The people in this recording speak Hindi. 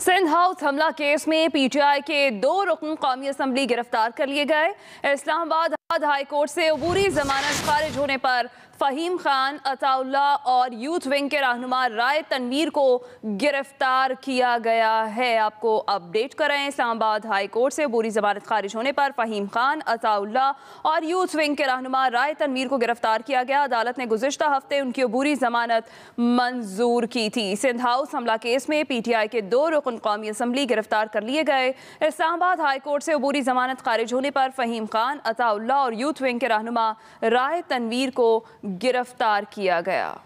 सिंध हाउस हमला केस में पीटीआई के दो रुकन कौमी असम्बली गिरफ्तार कर लिए गए इस्लामाबाद हाई कोर्ट से अबूरी जमानत खारिज होने पर फहीम खान अताउल्ला और यूथ विंग के रहनुमा राय तनवीर को गिरफ्तार किया गया है आपको अपडेट कर रहे हैं इस्लामाबाद हाई कोर्ट से अबूरी जमानत खारिज होने पर फहीम खान अताउल्ला और यूथ विंग के रहनुमा राय तनवीर को गिरफ्तार किया गया अदालत ने गुजशत हफ्ते उनकी अबूरी जमानत मंजूर की थी सिंध हाउस हमला केस में पी टी आई के दो रुकन कौमी असम्बली गिरफ्तार कर लिए गए इस्लामाबाद हाई कोर्ट से अबूरी जमानत खारिज होने पर फहीम खान अताउल्ला और यूथ विंग के रहनुमा राय तनवीर को गिरफ्तार किया गया